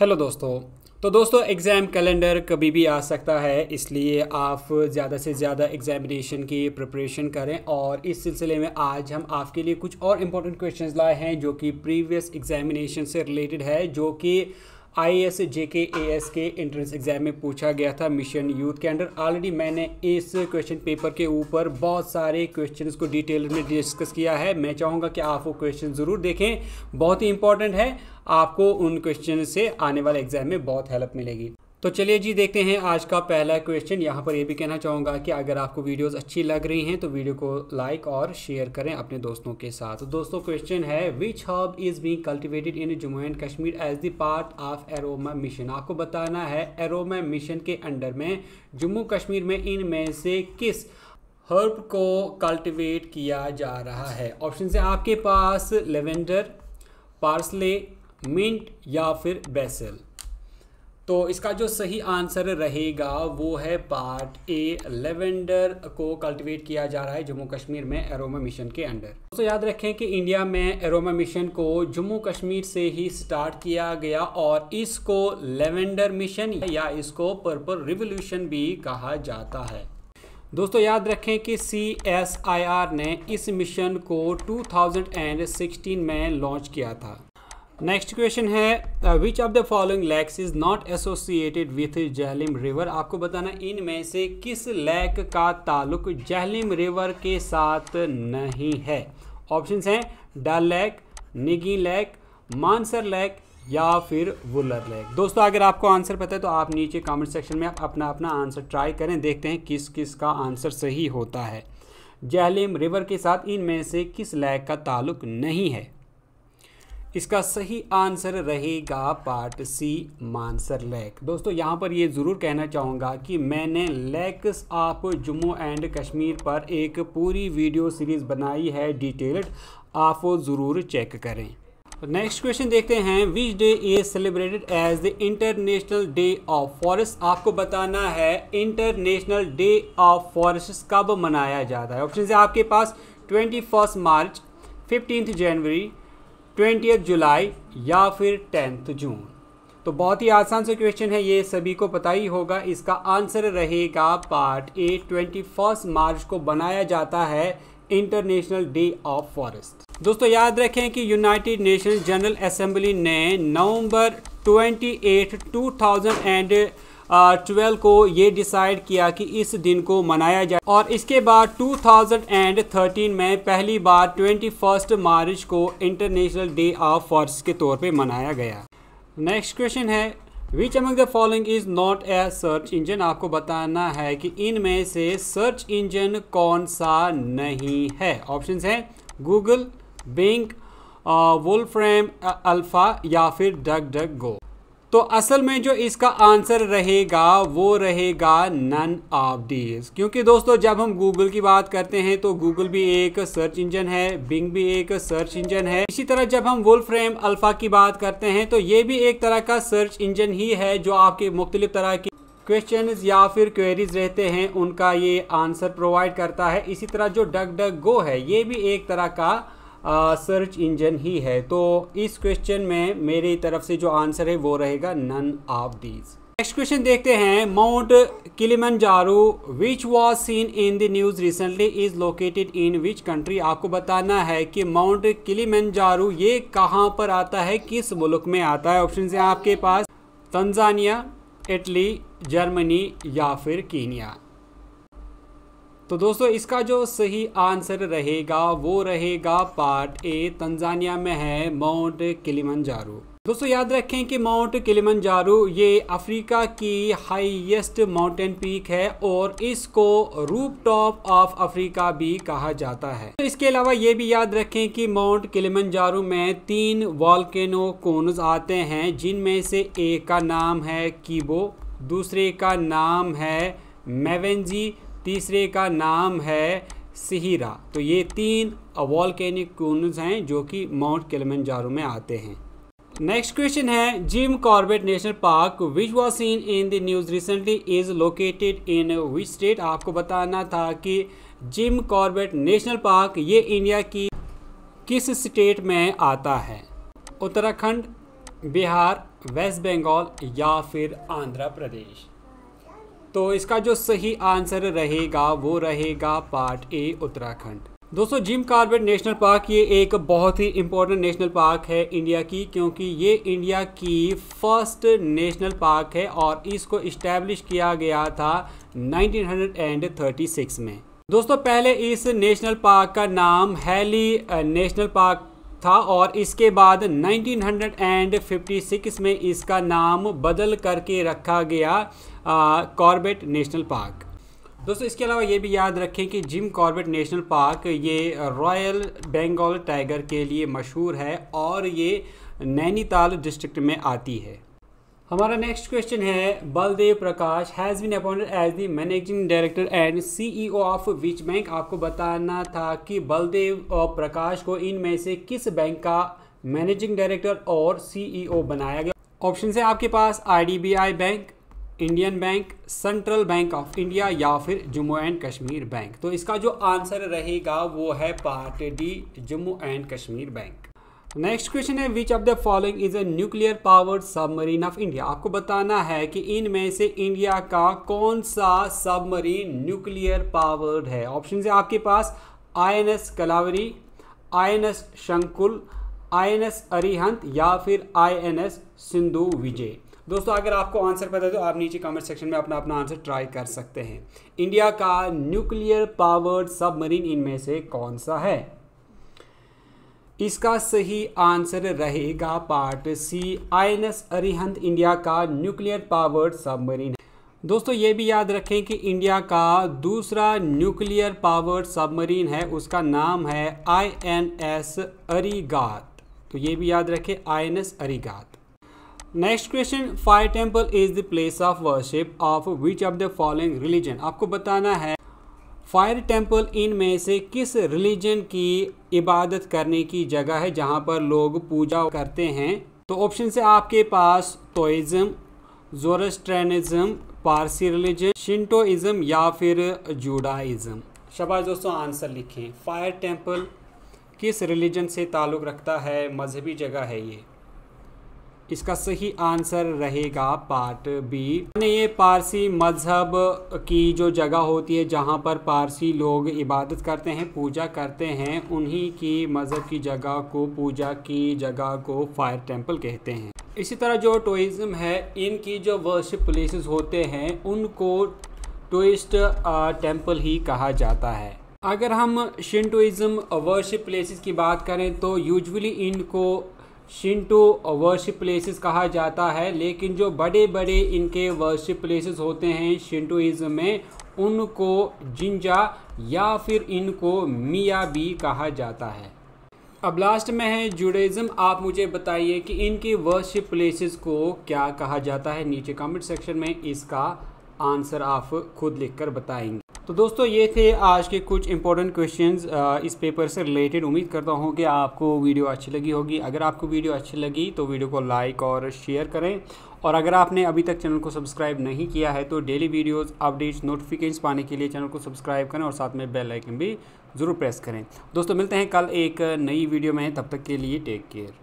hello दोस्तों तो दोस्तों एग्ज़ाम कैलेंडर कभी भी आ सकता है इसलिए आप ज़्यादा से ज़्यादा एग्ज़ामिनेशन की प्रिपरेशन करें और इस सिलसिले में आज हम आपके लिए कुछ और इम्पोर्टेंट क्वेश्चंस लाए हैं जो कि प्रीवियस एग्ज़ामिनेशन से रिलेटेड है जो कि आई एस जे के ए एस के एंट्रेंस एग्ज़ाम में पूछा गया था मिशन यूथ के अंडर ऑलरेडी मैंने इस क्वेश्चन पेपर के ऊपर बहुत सारे क्वेश्चंस को डिटेल में डिस्कस किया है मैं चाहूँगा कि आप वो क्वेश्चन ज़रूर देखें बहुत ही इंपॉर्टेंट है आपको उन क्वेश्चन से आने वाले एग्ज़ाम में बहुत हेल्प मिलेगी तो चलिए जी देखते हैं आज का पहला क्वेश्चन यहाँ पर ये भी कहना चाहूँगा कि अगर आपको वीडियोस अच्छी लग रही हैं तो वीडियो को लाइक और शेयर करें अपने दोस्तों के साथ तो दोस्तों क्वेश्चन है which herb is being cultivated in Jammu and Kashmir as the part of aroma mission आपको बताना है एरोमा मिशन के अंडर में जम्मू कश्मीर में इन में से किस हर्ब को कल्टिवेट किया जा रहा है ऑप्शन से आपके पास लेवेंडर पार्सले मिंट या फिर बेसल तो इसका जो सही आंसर रहेगा वो है पार्ट ए लेवेंडर को कल्टीवेट किया जा रहा है जम्मू कश्मीर में एरोमा मिशन के अंडर दोस्तों याद रखें कि इंडिया में एरोमा मिशन को जम्मू कश्मीर से ही स्टार्ट किया गया और इसको लेवेंडर मिशन या इसको पर्पल रिवोल्यूशन भी कहा जाता है दोस्तों याद रखें कि सी एस आई आर ने इस मिशन को 2016 में लॉन्च किया था नेक्स्ट क्वेश्चन है which of the following lakes is not associated with Jhelum river आपको बताना इनमें से किस लैक का ताल्लुक जहलिम रिवर के साथ नहीं है ऑप्शन हैं डल लैक निगी लैक मानसर लैक या फिर वुलर लैक दोस्तों अगर आपको आंसर पता है तो आप नीचे कमेंट सेक्शन में अपना अपना आंसर ट्राई करें देखते हैं किस किस का आंसर सही होता है जहलिम रिवर के साथ इनमें से किस लैक का ताल्लुक नहीं है इसका सही आंसर रहेगा पार्ट सी मानसर लेक दोस्तों यहाँ पर ये ज़रूर कहना चाहूँगा कि मैंने lakes of Jammu and Kashmir पर एक पूरी वीडियो सीरीज़ बनाई है डिटेल्ड आप वो ज़रूर चेक करें नेक्स्ट क्वेश्चन देखते हैं which day is celebrated as the international day of forest आपको बताना है इंटरनेशनल डे ऑफ फॉरेस्ट कब मनाया जाता है ऑप्शन है आपके पास twenty first March fifteenth January twenty July या फिर टेंथ जून तो बहुत ही आसान से क्वेश्चन है ये सभी को पता ही होगा इसका आंसर रहेगा part A twenty first March को बनाया जाता है इंटरनेशनल डे ऑफ फॉरेस्ट दोस्तों याद रखें कि यूनाइटेड नेशन जनरल असेंबली ने November two thousand and twelve को ये डिसाइड किया कि इस दिन को मनाया जाए और इसके बाद 2013 में पहली बार फर्स्ट मार्च को इंटरनेशनल डे ऑफ फॉर्स के तौर पे मनाया गया नेक्स्ट क्वेश्चन है which among the following is not a search engine आपको बताना है कि इनमें से सर्च इंजन कौन सा नहीं है ऑप्शन है गूगल बिंग वुलफ्रेम अल्फ़ा या फिर डग डग गो तो असल में जो इसका आंसर रहेगा वो रहेगा नन ऑफ डीज क्योंकि दोस्तों जब हम गूगल की बात करते हैं तो गूगल भी एक सर्च इंजन है बिंग भी एक सर्च इंजन है इसी तरह जब हम वुल फ्रेम अल्फा की बात करते हैं तो ये भी एक तरह का सर्च इंजन ही है जो आपके मुख्तलिफ तरह की क्वेश्चन या फिर क्वेरीज रहते हैं उनका ये आंसर प्रोवाइड करता है इसी तरह जो डग डग गो है ये भी एक तरह का सर्च इंजन ही है तो इस क्वेश्चन में मेरी तरफ से जो आंसर है वो रहेगा none of these next question देखते हैं माउंट जारू which was seen in the news recently is located in which country आपको बताना है कि माउंट जारू ये कहाँ पर आता है किस मुल्क में आता है ऑप्शन हैं आपके पास तंजानिया इटली जर्मनी या फिर कीनिया तो दोस्तों इसका जो सही आंसर रहेगा वो रहेगा पार्ट ए तंजानिया में है माउंट किलिमंजारो दोस्तों याद रखें कि माउंट किलिमंजारो ये अफ्रीका की हाईएस्ट माउंटेन पीक है और इसको रूप टॉप ऑफ अफ्रीका भी कहा जाता है तो इसके अलावा ये भी याद रखें कि माउंट किलिमंजारो में तीन वॉल्केनो कोनस आते हैं जिनमें से एक का नाम है कीबो दूसरे का नाम है मेवेंजी तीसरे का नाम है सिहिरा तो ये तीन वॉलकैनिक कोनस हैं जो कि माउंट किलमंजारो में आते हैं नेक्स्ट क्वेश्चन है Jim Corbett national park which was seen in the news recently is located in which state आपको बताना था कि जिम कॉर्बेट नेशनल पार्क ये इंडिया की किस स्टेट में आता है उत्तराखंड बिहार वेस्ट बंगाल या फिर आंध्र प्रदेश तो इसका जो सही आंसर रहेगा वो रहेगा पार्ट ए उत्तराखंड दोस्तों जिम कार्बेट नेशनल पार्क ये एक बहुत ही इंपॉर्टेंट नेशनल पार्क है इंडिया की क्योंकि ये इंडिया की फर्स्ट नेशनल पार्क है और इसको इस्टेब्लिश किया गया था 1936 में दोस्तों पहले इस नेशनल पार्क का नाम हैली नेशनल पार्क था और इसके बाद 1956 में इसका नाम बदल करके रखा गया कॉर्बेट नेशनल पार्क दोस्तों इसके अलावा ये भी याद रखें कि जिम कॉर्बेट नेशनल पार्क ये रॉयल बंगाल टाइगर के लिए मशहूर है और ये नैनीताल डिस्ट्रिक्ट में आती है हमारा नेक्स्ट क्वेश्चन है Baldev Prakash has been appointed as the managing director and CEO of which bank आपको बताना था कि बलदेव और प्रकाश को इनमें से किस बैंक का मैनेजिंग डायरेक्टर और सीईओ e बनाया गया ऑप्शन है आपके पास IDBI bank Indian bank central bank of India या फिर जम्मू एंड कश्मीर बैंक तो इसका जो आंसर रहेगा वो है part D Jammu and Kashmir bank next question है which of the following is a nuclear power submarine of India आपको बताना है कि इनमें से इंडिया का कौन सा सबमरीन न्यूक्लियर पावर्ड है ऑप्शन है आपके पास I N S Kalvari I N S Shankul I N S Arihant या फिर I N S Sindhu Vijay दोस्तों अगर आपको आंसर पता है तो आप नीचे कमेंट सेक्शन में अपना अपना आंसर ट्राई कर सकते हैं इंडिया का न्यूक्लियर पावर्ड सबमरीन इनमें से कौन सा है इसका सही आंसर रहेगा part C I N S Arihant India का न्यूक्लियर पावर्ड सबमरीन दोस्तों ये भी याद रखें कि इंडिया का दूसरा न्यूक्लियर पावर्ड सबमरीन है उसका नाम है आई एन एस अरीगात तो ये भी याद रखें I N S Arighat next question fire temple is the place of worship of which of the following religion आपको बताना है फायर टेंपल इन में से किस रिलीजन की इबादत करने की जगह है जहाँ पर लोग पूजा करते हैं तो ऑप्शन से आपके पास तोइज़म जोरस्ट्रेनिज्म पारसी रिलीजन शिंटोइज्म या फिर जूडाइज्म शबाज दोस्तों आंसर लिखें फायर टेम्पल किस रिलीजन से ताल्लुक़ रखता है मजहबी जगह है ये इसका सही आंसर रहेगा पार्ट बी ने ये पारसी मजहब की जो जगह होती है जहाँ पर पारसी लोग इबादत करते हैं पूजा करते हैं उन्हीं की मज़हब की जगह को पूजा की जगह को फायर टेम्पल कहते हैं इसी तरह जो टूरिज्म है इनकी जो वर्शिप प्लेसेस होते हैं उनको टूरिस्ट टेम्पल ही कहा जाता है अगर हम शिंटोइज़म वर्शिप प्लेसेस की बात करें तो यूजुअली इनको शिंटो वर्शिप प्लेसेस कहा जाता है लेकिन जो बड़े बड़े इनके वर्शिप प्लेसेस होते हैं शिंटोइज्म में उनको जिंजा या फिर इनको मिया भी कहा जाता है अब लास्ट में है जुडेज़म आप मुझे बताइए कि इनकी वर्शिप प्लेसेस को क्या कहा जाता है नीचे कमेंट सेक्शन में इसका आंसर आप खुद लिखकर बताएंगे तो दोस्तों ये थे आज के कुछ इंपॉर्टेंट क्वेश्चंस इस पेपर से रिलेटेड उम्मीद करता हूँ कि आपको वीडियो अच्छी लगी होगी अगर आपको वीडियो अच्छी लगी तो वीडियो को लाइक और शेयर करें और अगर आपने अभी तक चैनल को सब्सक्राइब नहीं किया है तो डेली वीडियोस अपडेट्स नोटिफिकेशन पाने के लिए चैनल को सब्सक्राइब करें और साथ में बेल आइकन भी ज़रूर प्रेस करें दोस्तों मिलते हैं कल एक नई वीडियो में तब तक के लिए टेक केयर